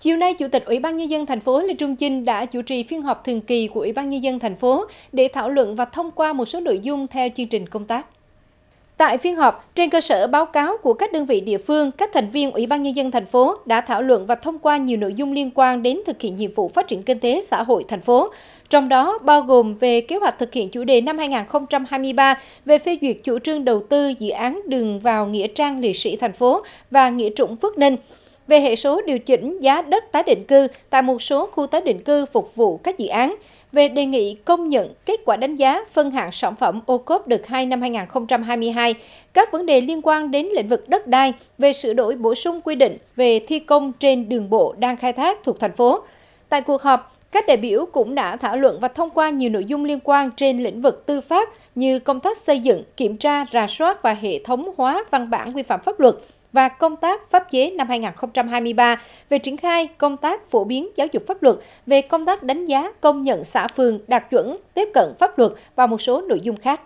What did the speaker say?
Chiều nay, Chủ tịch Ủy ban nhân dân thành phố Lê Trung Chinh đã chủ trì phiên họp thường kỳ của Ủy ban nhân dân thành phố để thảo luận và thông qua một số nội dung theo chương trình công tác. Tại phiên họp, trên cơ sở báo cáo của các đơn vị địa phương, các thành viên Ủy ban nhân dân thành phố đã thảo luận và thông qua nhiều nội dung liên quan đến thực hiện nhiệm vụ phát triển kinh tế xã hội thành phố, trong đó bao gồm về kế hoạch thực hiện chủ đề năm 2023 về phê duyệt chủ trương đầu tư dự án đường vào nghĩa trang liệt sĩ thành phố và nghĩa trụng Phước Ninh, về hệ số điều chỉnh giá đất tái định cư tại một số khu tái định cư phục vụ các dự án, về đề nghị công nhận kết quả đánh giá phân hạng sản phẩm ô cốp được 2 năm 2022, các vấn đề liên quan đến lĩnh vực đất đai về sửa đổi bổ sung quy định về thi công trên đường bộ đang khai thác thuộc thành phố. Tại cuộc họp, các đại biểu cũng đã thảo luận và thông qua nhiều nội dung liên quan trên lĩnh vực tư pháp như công tác xây dựng, kiểm tra, rà soát và hệ thống hóa văn bản quy phạm pháp luật và công tác pháp chế năm 2023 về triển khai công tác phổ biến giáo dục pháp luật, về công tác đánh giá công nhận xã phường đạt chuẩn, tiếp cận pháp luật và một số nội dung khác.